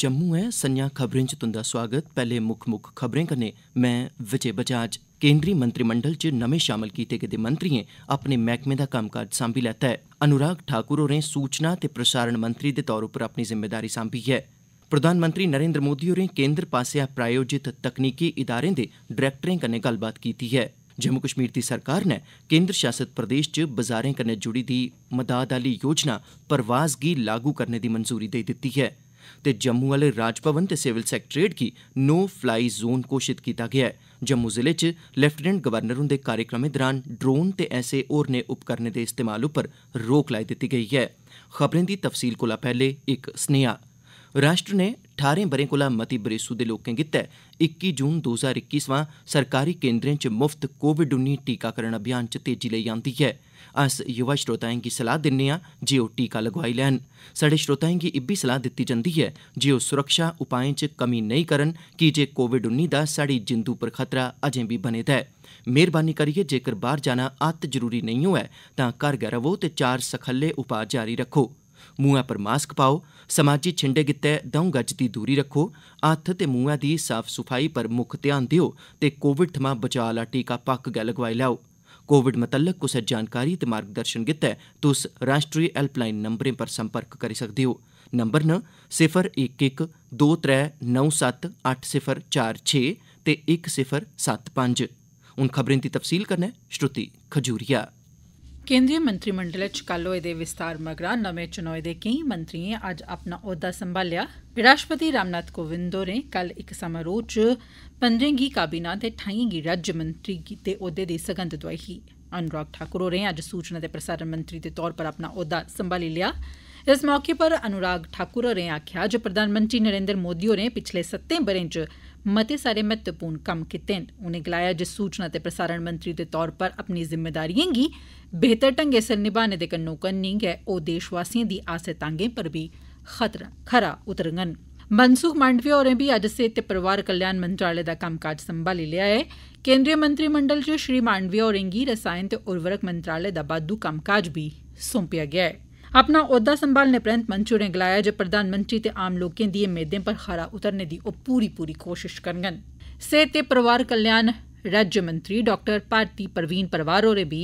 जम्मू ऐ सन्या खबरें च तुंदा सोआगत पैहले मुक्ख मुक्ख खबरें कन्नै मैं विजय बजाज केंद्री मंत्रिमंडल च नमें शामल कीते गेदे मंत्रिएं अपने मैह्कमें दा कम्मकाज सांभी लैता ऐ अनुराग ठाकुर होरें सूचना ते प्रसारण मंत्री दे तौर उप्पर अपनी जिम्मेदारी सांभी ऐ प्रधानमंत्री नरेंद्र मोदी होरें केंद्र पासेआ प्रायोजित तकनीकी इदारें दे डरैक्टरें कन्नै गल्लबात कीती ऐ जम्मू कश्मीर दी सरकार नै केंद्र शासित प्रदेश च बजारें कन्नै जुड़ी दी मदाद आह्ली योजना परवाज गी लागू करने दी मंजूरी देई दित्ती है ते जम्मू आह्ले राजभवन ते सिविल सैक्रेटेरिएट गी नो फ्लाई जोन घोषित कीता गेआ ऐ जम्मू जिले च लेफ्टिनेंट गवर्नर हुंदे कार्यक्रमें दौरान ड्रोन ते ऐसे होरनें उपकरणें दे इस्तेमाल उप्पर रोक लाई दित्ती गेई ऐ खबरें दी तफसील कोला पैह्ले इक स्नेहा राष्ट्र नै ठारें ब'रें कोला मती बरेसू दे लोकें गितै इक्की जून दो ज्हार इक्की सवां सरकारी केन्द्रें च मुफ्त कोविड उन्नी टीकाकरण अभियान च तेजी लेई आंदी ऐ अस युवा श्रोताएं गी सलाह दिन्ने आं जे ओह् टीका लगोआई लैन स्हाड़े श्रोताएं गी इब्बी सलाह दित्ती जंदी ऐ जे ओह् सुरक्षा उपाएं च कमी नेईं करन कीजे कोविड उन्नी दा स्हाड़ी जिंदू पर खतरा अजें बी बने दा ऐ मेहरबानी करियै जेकर बाहर जाना अत्त जरूरी नेईं होऐ तां घर गै रवो ते चार सखल्ले उपाऽ जारी रक्खो मुंहै पर मास्क पाओ समाजी छिंडे गितै दौं गज दी दूरी रक्खो हत्थ ते मुंहै दी साफ सफाई पर मुक्ख ध्यान देओ ते कोविड थमां बचाऽ आह्ला टीका पक्क गै लोआई लैओ कोविड मतल्लक कुसै जानकारी ते मार्गदर्शन गितै तुस राष्ट्री हैल्पलाइन नम्बरें पर संपर्क करी सकदे ओ नम्बर न सिफर इक इक दो त्रै नौ सत्त अट्ठ सिफर चार छे ते इक सिफर सत्त पंज हून खबरें दी तफसील कन्नै श्रुति खजूरिया ਕੇਂਦਰੀ ਮੰਤਰੀ ਮੰਡਲ ਚ ਕੱਲ ਹੋਏ ਦੇ ਵਿਸਤਾਰ ਮਗਰਾ ਨਵੇਂ ਚੁਣੋਏ ਦੇ ਕਈ ਮੰਤਰੀਆਂ ਅੱਜ ਆਪਣਾ ਅਹੁਦਾ ਸੰਭਾਲਿਆ ਰਾਸ਼ਟਰਪਤੀ ਰਾਮਨਾਥ ਕੋਵਿੰਦ ਨੇ ਕੱਲ ਇੱਕ ਸਮਾਰੋਹ ਚ 15ਵੀਂ ਕਾਬਿਨਾ ਤੇ ਠਾਈਂਗੀ ਰਾਜ ਮੰਤਰੀ ਦੇ ਅਹੁਦੇ ਦੀ ਸਗੰਧ ਦਵਾਈ ਅਨੁਰਾਗ ਠਾਕੁਰ ਨੇ ਅੱਜ ਸੂਚਨਾ ਤੇ ਪ੍ਰਸਾਰਣ ਮੰਤਰੀ ਦੇ ਤੌਰ ਪਰ ਆਪਣਾ ਅਹੁਦਾ ਸੰਭਾਲ ਲਿਆ इस मौके पर अनुराग ठाकुर होरें आक्खेआ जे प्रधानमंत्री नरेन्द्र मोदी होरें पिछले सत्तें ब'रें च मते सारे महत्वपूर्ण कम्म कीते न उनें गलाया जे सूचना ते प्रसारण मंत्री दे तौर पर अपनी जिम्मेदारिएं गी बेहतर ढंगै सिर निभाने दे कन्नो कन्नी गै ओह् देशवासिएं दी आसें तांगें पर बी खरा उतरङन मनसुख मांडविया होरें बी अज्ज सेहत ते परोआर कल्याण मंत्रालय दा कम्मकाज संभाली लेआ ऐ केन्द्रीय मंत्रिमंडल च श्री मांडविया होरें गी रसायन ते उर्वरक मंत्रालय दा बाद्दू कम्मकाज बी सौंपेआ गेआ ऐ अपना अहदा संभालने परैंत मंच होरें गलाया जे प्रधानमंत्री ते आम लोकें दिएं मेदें पर खरा उतरने दी ओह् पूरी पूरी कोशश करङन सेहत ते परोआर कल्याण राज्यमंत्री डाक्टर भारती परवीन पवार होरें बी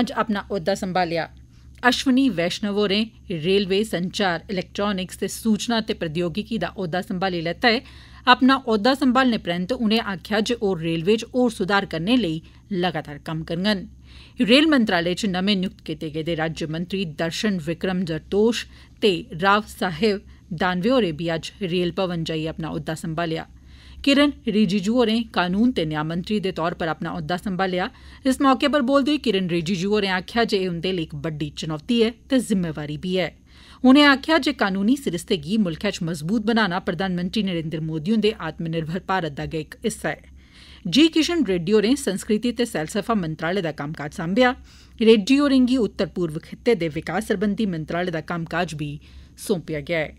अज्ज अपना औह्दा संभालेआ अश्विनी वैष्णव होरें रेलवे संचार इलैक्ट्रानिक्स ते सूचना ते प्रौद्योगिकी दा औह्दा संभाली लैता ऐ अपना औह्दा संभालने परैंत उनें आखेआ जे ओह् रेलवे च होर सुधार करने लेई लगातार कम्म करङन ਰੇਲ ਮੰਤਰਾਲੇ 'ਚ ਨਵੇਂ ਨਿਯੁਕਤ ਕੀਤੇ ਗਏ ਰਾਜ ਮੰਤਰੀ ਦਰਸ਼ਨ ਵਿਕਰਮ ਜਰਤੋਸ਼ ਤੇ ਰਾਵ ਸਾਹਿਬ ਦਾਨਵੇ ਹੋਰੇ ਵੀ ਅੱਜ ਰੇਲ ਭਵਨ ਜਾਈ ਆਪਣਾ ਅਹੁਦਾ ਸੰਭਾਲਿਆ किरण रिजिजू होरें कानून ते न्याय मंत्री दे तौर पर अपना औह्दा संभालेआ इस मौके उप्पर बोलदे होई किरण रिजिजू होरें आखेआ जे एह् उंदे लेई इक बड्डी चुनौती ऐ ते जिम्मेवारी बी ऐ उनें आखेआ जे कानूनी सरिस्ते गी मुल्खै च मजबूत बनाना प्रधानमंत्री नरेन्द्र मोदी हुंदे आत्मनिर्भर भारत दा गै इक हिस्सा ऐ जी किशन रेड्डी होरें संस्कृति ते सैलसफा मंत्रालय दा कम्मकाज सांभेआ रेड्डी होरें गी उत्तर पूर्व खित्ते दे विकास सरबंधी मंत्रालय दा कम्मकाज बी सौंपेआ गेआ ऐ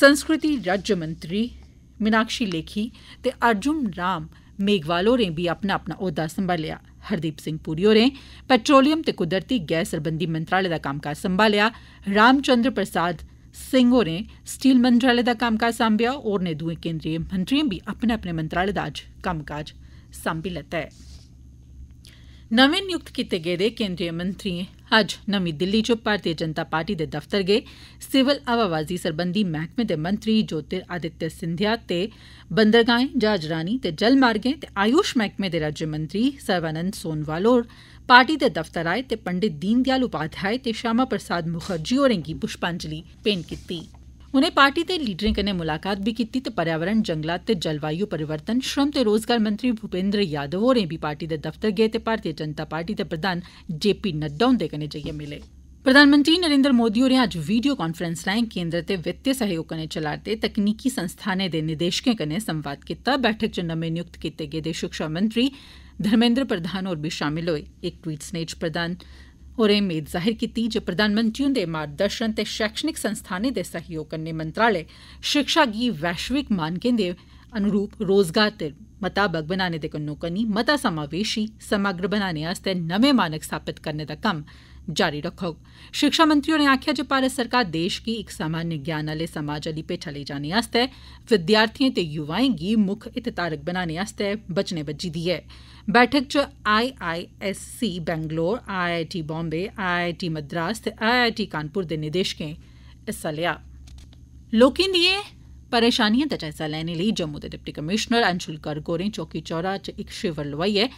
संस्कृति राज्यमंत्री मीनाक्षी लेखी ते अर्जुन राम मेघवाल होरें बी अपना अपना औह्दा संभालेआ हरदीप सिंह पुरी होरें पैट्रोलियम ते कुदरती गैस सरबंधी मंत्रालय दा कम्मकाज संभालेआ रामचन्द्र प्रसाद सिंह होरें स्टील मंत्रालय दा कम्मकाज सांभेआ होरनें दुए केन्द्रीय मंत्रिएं बी अपने अपने मंत्रालय दा अज्ज कम्मकाज ਸਾਂਭੀ ਲੈਤਾ ਹੈ ਨਵੇਂ ਨਿਯੁਕਤ ਕੀਤੇ ਗਏ ਦੇ ਕੇਂਦਰੀ ਮੰਤਰੀ ਅੱਜ ਨਵੀਂ ਦਿੱਲੀ 'ਚ ਭਾਰਤੀ ਜਨਤਾ ਪਾਰਟੀ ਦੇ ਦਫ਼ਤਰ ਗਏ ਸਿਵਲ ਆਵਾਜ਼ੀ ਸਰਬੰਧੀ ਮਹਿਕਮੇ ਦੇ ਮੰਤਰੀ ਜੋਤਿਰ ਆਦਿੱਤਿਆ ਸਿੰਧਿਆ ਤੇ ਬੰਦਰਗਾਹਾਂ ਜਾਜਰਾਨੀ ਤੇ ਜਲ ਮਾਰਗੇ ਤੇ ਆਯੂਸ਼ ਮਹਿਕਮੇ ਦੇ ਰਾਜ ਮੰਤਰੀ ਸਰਵਾਨੰਦ ਸੋਨਵਾਲ ਹੋਰ ਪਾਰਟੀ ਦੇ ਦਫ਼ਤਰ ਆਏ ਤੇ ਪੰਡਿਤ ਦੀਨਦਿਆਲ ਉਪਾਧਿਆਏ ਤੇ ਸ਼ਾਮਾ ਪ੍ਰਸਾਦ ਮੁਖਰਜੀ ਹੋਰਾਂ ਦੀ ਪੁਸ਼ਪਾਂਜਲੀ भेंट ਕੀਤੀ उनें पार्टी दे लीडरें कन्नै मुलाकात बी कीती ते पर्यावरण जंगलात ते जलवायु परिवर्तन श्रम ते रोजगार मंत्री भूपेन्द्र यादव होरें बी पार्टी दे दफ्तर गे ते भारतीय जनता पार्टी दे प्रधान जे पी नड्डा हुंदे कन्नै मिले प्रधानमंत्री नरेन्द्र मोदी होरें अज्ज वीडियो कांफ्रेंस राएं केन्द्र ते वित्तय सैह्योग कन्नै चला'रदे तकनीकी संस्थानें दे निदेशकें कन्नै संवाद कीता बैठक च नमें नियुक्त कीते गेदे शिक्षा मंत्री धर्मेन्द्र प्रधान होर बी शामल होए इक ट्वीट स्नेह च होरें मेद जाहिर कीती जे प्रधानमंत्री हुंदे मार्गदर्शन ते शैक्षणिक संस्थानें दे सैह्योग कन्नै मंत्रालय शिक्षा गी वैश्विक मानकें दे अनुरूप रोजगार दे मताबक बनाने दे कन्नोकन्नी मता समावेशी समग्र बनाने आस्तै नमें मानक स्थापित करने दा कम्म ऐ जारी रक्खोग शिक्षा मंत्री होरें आक्खेआ जे भारत सरकार देश गी इक सामान्य ज्ञान आले समाज आली भेठा लेई जाने आस्तै विद्यार्थिएं ते युवाएं गी मुक्ख हितधारक बनाने आस्तै बचने बज्झी दी ऐ बैठक च I I S C Bangalore I I T Bombay I I T Madras ते आई आई टी कानपुर दे निदेशकें हिस्सा लेआ लोकें दिएं परेशानिएं दा जायजा लैने लेई जम्मू दे डिप्टी कमिशनर अंशुल गर्ग होरें चौकी चौरा च इक शिवर लोआइयै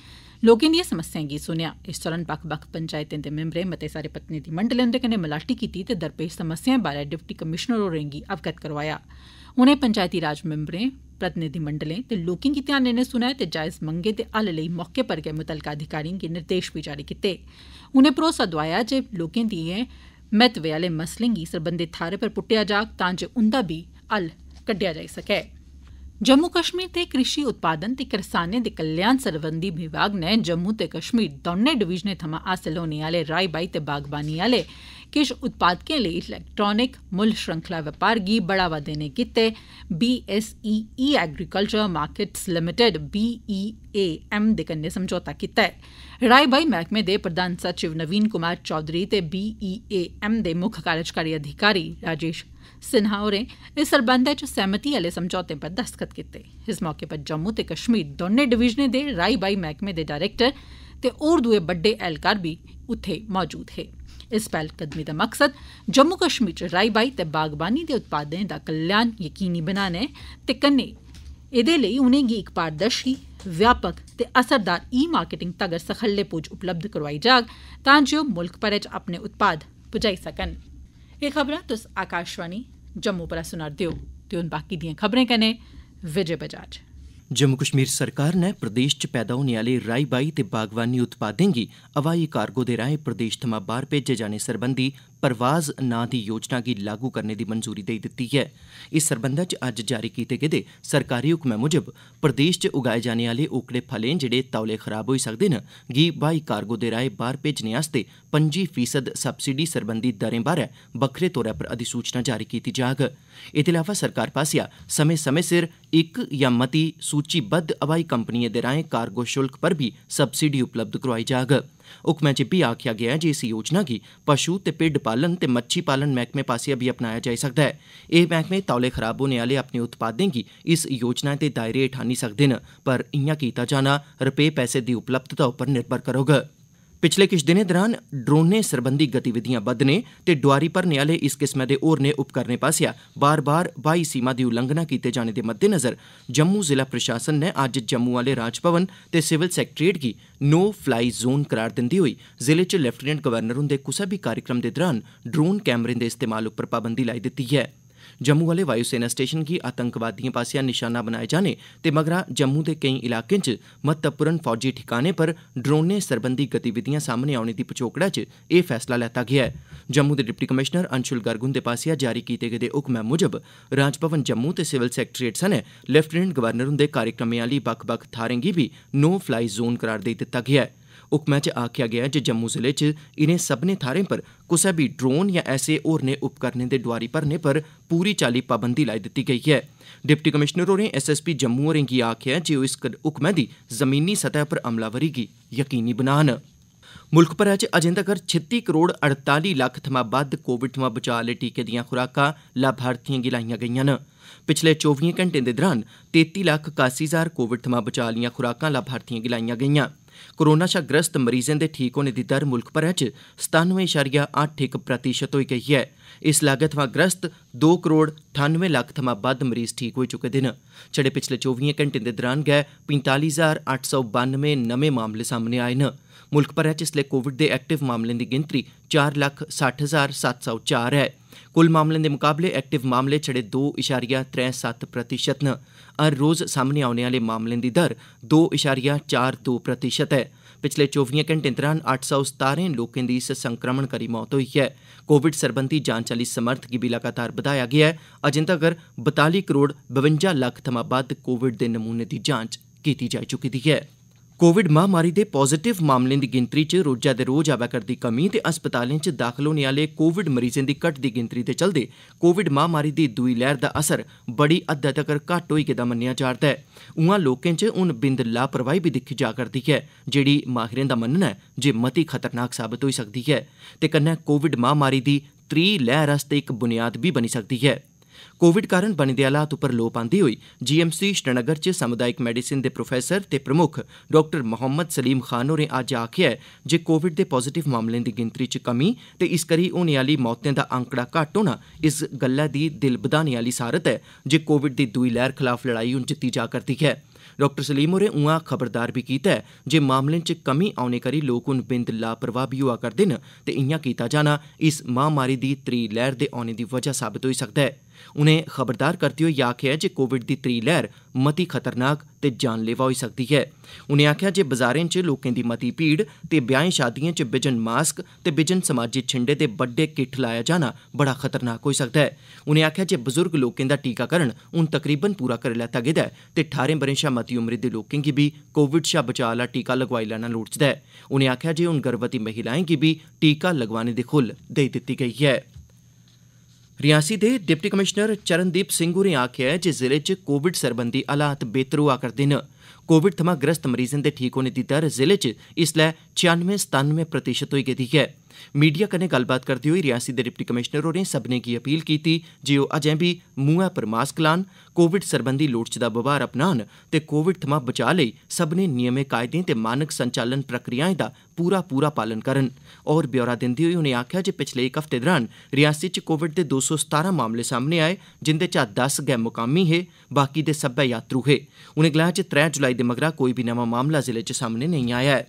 लोकें दिएं समस्याएं गी सुनेआ इस दौरान बक्ख बक्ख पंचैतें दे मिम्बरें मते सारे प्रतिनिधिमंडलें उन्दे कन्नै मलाटी कीती ते दरपेश समस्याएं बारै डिप्टी कमीश्नर होरें गी अवगत करोआया उनें पंचैती राज मिम्बरें प्रतिनिधिमंडलें ते लोकें गी ध्यानै नै सुनेआ ते जायज मंगें दे हल लेई मौके पर गै मुतलका अधिकारिएं गी निर्देश बी जारी कीते उनें भरोसा दोआया जे लोकें दिएं महत्वै आले मसलें गी सरबंधत थाहरै पर पुट्टेआ जाग तां जे उन्दा बी हल कड्डेआ जाई सकै जम्मू कश्मीर दे कृषि उत्पादन ते करसानें दे कल्याण सरबंधी विभाग नै जम्मू ते कश्मीर दौनें डवीजनें थमां हासल होने आले राई बाई ते बागवानी आले किश उत्पादकें लेई इलैक्ट्रानिक मुल्ल श्रृंखला व्यापार गी बढ़ावा देने गितै बीएसईई एग्रीकल्चर मार्किटस लिमिटेड बीईएएम दे कन्नै समझौता कीता ऐ राई बाई मैह्कमे दे प्रधान सचिव नवीन कुमार चौधरी ते बीईएएम दे मुक्ख कार्यकारी अधिकारी राजेश सिन्हा होरें इस सरबंधै च सैह्मति आह्ले समझौते पर दस्तख्त कीते इस मौके पर जम्मू ते कश्मीर दौनें डिवीजनें दे राई बाई मैह्कमें दे डरैक्टर ते होर दुए बड्डे ऐह्लकार बी उत्थे मौजूद हे इस पैह्लकदमी दा मकसद जम्मू कश्मीर च राई बाई ते बागवानी दे उत्पादें दा कल्याण यकीनी बनाना ऐ ते कन्नै एह्दे लेई उनेंगी इक पारदर्शी व्यापक ते असरदार ई मार्केटिंग तगर सखल्ले पुज्ज उपलब्ध करोआई जाग तां जे ओह् मुल्ख भरै च अपने उत्पाद पुजाई सकन एह् खबरां तुस आकाशवाणी जम्मू परा सुना'रदे ओ ते हून बाकी दिएं खबरें कन्नै विजय बजाज जम्मू कश्मीर सरकार नै प्रदेश च पैदा होने आह्ले राई बाई ते बागवानी उत्पादें गी ब्हाई कार्गो दे राएं प्रदेश थमां बाह्र भेजे जाने सरबंधी परवाज नां दी योजना गी लागू करने दी मंजूरी देई दित्ती ऐ इस सरबंधै च अज्ज जारी कीते गेदे सरकारी हुक्मै मुजब प्रदेश च उगाए जाने आह्ले ओकड़े फलें जेहड़े तौले खराब होई सकदे न गी ब्हाई कार्गो दे राएं बाहर भेजने आस्तै पं'जी फीसद सब्सिडी सरबंधी दरें बारै बक्खरे तौर पर अधिसूचना जारी कीती जाग एह्दे अलावा सरकार पासेआ समें समें सिर ਇੱਕ ਜਾਂ ਮਤੀ ਸੂਚੀਬੱਧ ਹਵਾਈ ਕੰਪਨੀਆਂ ਦੇ ਰਾਹੀਂ ਕਾਰਗੋ ਸ਼ੁਲਕ ਪਰ ਵੀ ਸਬਸਿਡੀ ਉਪਲਬਧ ਕਰਵਾਈ ਜਾਏਗਾ ਹੁਕਮਾਂ 'ਚ ਵੀ ਆਖਿਆ ਗਿਆ ਹੈ ਜੇ ਇਸ ਯੋਜਨਾ ਕੀ ਪਸ਼ੂ ਤੇ ਪਿੱਡ ਪਾਲਣ ਤੇ ਮੱਛੀ ਪਾਲਣ ਮਹਿਕਮੇ ਪਾਸੇ ਵੀ ਅਪਣਾਇਆ ਜਾ ਸਕਦਾ ਹੈ ਇਹ ਮਹਿਕਮੇ ਤੌਲੇ ਖਰਾਬ ਹੋਣ ਵਾਲੇ ਆਪਣੇ ਉਤਪਾਦਾਂ ਕੀ ਇਸ ਯੋਜਨਾ ਦੇ ਦਾਇਰੇ ਠਾਣੀ ਸਕਦੇ ਨੇ ਪਰ ਇੰਨਾ ਕੀਤਾ ਜਾਣਾ ਰੁਪਏ ਪੈਸੇ ਦੀ ਉਪਲਬਧਤਾ ਉੱਪਰ ਨਿਰਭਰ ਕਰੋਗਾ ਪਿਛਲੇ ਕੁਝ ਦਿਨਾਂ ਦੌਰਾਨ ਡਰੋਨ ਨੇ ਸਰਬੰਧੀ ਗਤੀਵਿਧੀਆਂ ਵਧਨੇ ਤੇ ਦੁਆਰੀ ਭਰਨੇ ਵਾਲੇ ਇਸ ਕਿਸਮ ਦੇ ਨੇ ਉਪਕਰਨੇ ਪਾਸਿਆ ਬਾਰ-ਬਾਰ ਬਾਈ ਸੀਮਾ ਦੀ ਉਲੰਘਣਾ ਕੀਤੇ ਜਾਣ ਦੇ ਮੱਦੇ ਨਜ਼ਰ ਜੰਮੂ ਜ਼ਿਲ੍ਹਾ ਪ੍ਰਸ਼ਾਸਨ ਨੇ ਅੱਜ ਜੰਮੂ ਵਾਲੇ ਰਾਜ ਭਵਨ ਤੇ ਸਿਵਲ ਸੈਕਟਰੀਏਟ ਕੀ ਨੋ ਫਲਾਈ ਜ਼ੋਨ ਕਰਾਰ ਦਿੰਦੀ ਹੋਈ ਜ਼ਿਲ੍ਹੇ 'ਚ ਲੈਫਟੀਨੈਂਟ ਗਵਰਨਰ ਹੁੰਦੇ ਕਿਸੇ ਵੀ ਕਾਰਜਕ੍ਰਮ ਦੇ ਦੌਰਾਨ ਡਰੋਨ ਕੈਮਰੇ ਦੇ ਇਸਤੇਮਾਲ ਉੱਪਰ ਪਾਬੰਦੀ ਲਾਈ ਦਿੱਤੀ ਹੈ। जम्मू आह्ले वायु सेना स्टेशन गी आतंकवादिएं पास्सेआ निशाना बनाए जाने ते मगरा जम्मू दे केई इलाकें च महत्वपूर्ण फौजी ठिकाने पर ड्रोनें सरबंधी गतिविधियां सामने औने दी पच्छोकड़ च एह् फैसला लैता गेआ ऐ जम्मू दे डिप्टी कमिशनर अंशुल गर्ग हुंदे पास्सेआ जारी कीते गेदे हुक्मै मुजब राजभवन जम्मू ते सिविल सैक्रेटेरिएट सने लेफ्टिनेंट गवर्नर हुंदे कार्यक्रमें आह्ली बक्ख बक्ख थाहरें गी बी नो फ्लाई जोन करार देई दित्ता गेआ ऐ हुक्मै च आखेआ गेआ ऐ जे जम्मू जिले च इनें सब्मनें थाहरें पर कुसै बी ड्रोन यां ऐसे होरनें उपकरणें दे डोआरी भरने पर पूरी चाल्ली पाबंदी लाई दित्ती गेई ऐ डिप्टी कमिशनर होरें एसएसपी जम्मू होरें गी आखेआ जे ओह् इस हुक्मै दी जमीनी सतह पर अमलावरी गी यकीनी बनान मुल्ख भरै च अजें तगर छित्ती करोड़ अड़ताली लक्ख थमां बद्द कोविड थमां बचाव आह्ले टीके दिआं खुराकां लाभार्थिएं गी लाईआं गेईआं न पिछले चौबिएं घंटें दे दौरान तेती लक्ख कासी हजार कोविड थमां बचाव आह्लियां खुराकां लाभार्थिएं गी लाईआं गेईआं कोरोना शा ग्रस्त मरीजें दे ठीक होने दी दर मुल्ख भरै च सतानवे इशारिया अट्ठ इक प्रतिशत होई गेई ऐ इस लागै थमां ग्रस्त दो करोड़ ठानुए लक्ख थमां बद्ध मरीज ठीक होई चुके दे न छड़े पिछले चौबिएं घैंटें दे दौरान गै पंताली हजार अट्ठ सौ बानवे नमें मामले सामने आए न मुल्ख भरै च इसलै कोविड दे एक्टिव मामलें दी गिनतरी चार लक्ख सट्ठ हजार सत्त सौ चार ऐ कुल मामलें दे मुकाबले एक्टिव मामले छड़े दो इशारिया त्रै सत्त प्रतिशत न हर रोज सामने औने आह्ले मामलें दी दर दो इशारिया चार दो प्रतिशत है पिछले चौबिएं घंटें दौरान अट्ठ सौ सतारें लोकें दी इस संक्रमण करी मौत हुई है कोविड सरबंधी जांच आह्ली समर्थ गी भी लगातार बधाया गया है अजें तगर बताली करोड़ बवंजा लक्ख थमां बद्ध कोविड दे नमूनें दी जांच कीती जा चुकी दी ऐ कोविड महामारी दे पाजिटिव मामलें दी गिनतरी च रोजै दे रोज आवै करदी कमी ते अस्पतालें च दाखल होने आह्ले कोविड मरीजें दी घटदी गिनतरी दे चलदे कोविड महामारी दी दूई लैह्र दा असर बड़ी हद्दै तगर घट्ट होई गेदा मन्नेआ जा'रदा ऐ उआं लोकें च हून बिंद लापरवाही बी दिक्खी जा करदी ऐ जेहड़ी माहिरें दा मन्नना ऐ जे मती खतरनाक साबत होई सकदी ऐ ते कन्नै कोविड महामारी दी त्री लैह्र आस्तै इक बुनियाद बी बनी सकदी ऐ कोविड कारण बने दे हालात उप्पर लोऽ पांदे होई जीएमसी श्रीनगर च सामुदायिक मेडिसिन दे प्रोफेसर ते प्रमुख डाक्टर मोहम्मद सलीम खान होरें अज्ज आखेआ ऐ जे कोविड दे पाजिटिव मामलें दी गिनतरी च कमी ते इस करी होने आह्ली मौतें दा आंकड़ा घट्ट होना इस गल्लै दी दिल बधाने आह्ली सारत ऐ जे कोविड दी दुई लैह्र खलाफ लड़ाई हून जित्ती जा करदी ऐ डाक्टर सलीम होरें उआं खबरदार बी कीता ऐ जे मामलें च कमी औने करी लोक हून बिंद लापरवाह बी होआ करदे न ते इयां कीता जाना इस महामारी दी त्री लैह्र दे औने दी वजह साबत होई सकदा ऐ उनें खबरदार करदे होई आखेआ जे कोविड दी त्री लैहर मती खतरनाक ते जानलेवा होई सकदी ऐ उनें आखेआ जे बाजारें च लोकें दी मती भीड़ ते ब्याहें शादिएं च बिजन मास्क ते बिजन समाजी छिंडे दे बड्डे किट्ठ लाया जाना बड़ा खतरनाक होई सकदा ऐ उनें आखेआ जे बुजुर्ग लोकें दा टीकाकरण हून तकरीबन पूरा करी लैता गेदा ऐ ते ठारें ब'रें शा मती उम्री दे लोकें गी बी कोविड शा बचाव आह्ला टीका लगवाई लैना लोड़चदा ऐ उनें आखेआ जे हून गर्भवती महिलाएं गी बी टीका लगवाने दी खुल्ल देई दित्ती गेई ऐ। रियासी दे डिप्टी कमिशनर चरणदीप सिंह होरें आखेआ ऐ जे जिले च कोविड सरबंधी हालात बेहतर होआ करदे न कोविड थमां ग्रस्त मरीजें दे ठीक होने दी दर जिले च इसलै छियानमें सतानमें प्रतिशत होई गेदी ऐ मीडिया कन्नै गल्लबात करदे होई रियासी दे डिप्टी कमिशनर होरें सब्भनें गी अपील कीती जे ओह् अजें बी मुंहै पर मास्क लान कोविड सरबंधी लोड़चदा बवहार अपनान ते कोविड थमां बचाऽ लेई सब्भनें नियमें कायदें ते मानक संचालन प्रक्रियाएं दा पूरा पूरा पालन करन होर ब्यौरा दिंदे होई उनें आखेआ जे पिछले इक हफ्ते दौरान रियासी च कोविड दे दो सौ सतारां मामले सामने आए जिंदे चा दस गै मुकामी हे बाकी दे सब्बै यात्रू हे उनें गलाया जे त्रै जुलाई दे मगरा कोई बी नमां मामला जिले च सामने नेईं आया ऐ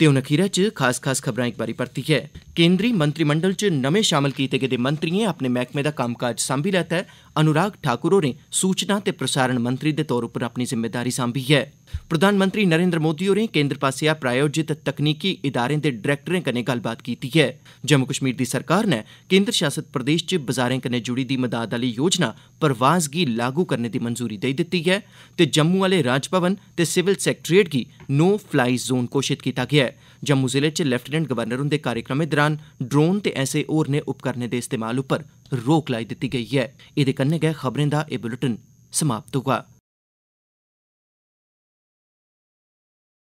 ते हून अखीरै च खास खास खबरां इक बारी परतियै केंद्री मंत्रिमंडल च नमें शामल कीते गेदे मंत्रिएं अपने मैह्कमे दा कम्मकाज सांभी लैता ऐ अनुराग ठाकुर होरें सूचना ते प्रसारण मंत्री दे तौर उप्पर अपनी जिम्मेदारी सांभी ऐ प्रधानमंत्री नरेंद्र मोदी होरें केंद्र पासेआ प्रायोजित तकनीकी इदारें दे डायरेक्टरें कन्नै गल्लबात कीती ऐ जम्मू कश्मीर दी सरकार नै केंद्र शासित प्रदेश च बजारें कन्नै जुड़ी दी मदाद आह्ली योजना परवाज गी लागू करने दी मंजूरी देई दित्ती ऐ ते जम्मू आह्ले राजभवन ते सिविल सैक्रेटेरिएट गी नो फ्लाई जोन घोषित कीता गेआ ऐ जम्मू जिले च लेफ्टिनेंट गवर्नर हुंदे कार्यक्रमें दौरान ड्रोन ते ऐसे होरनें उपकरणें दे इस्तेमाल उप्पर रोक लाई दित्ती गेई ऐ एह्दे कन्नै गै खबरें दा एह् बुलेटिन समाप्त हुआ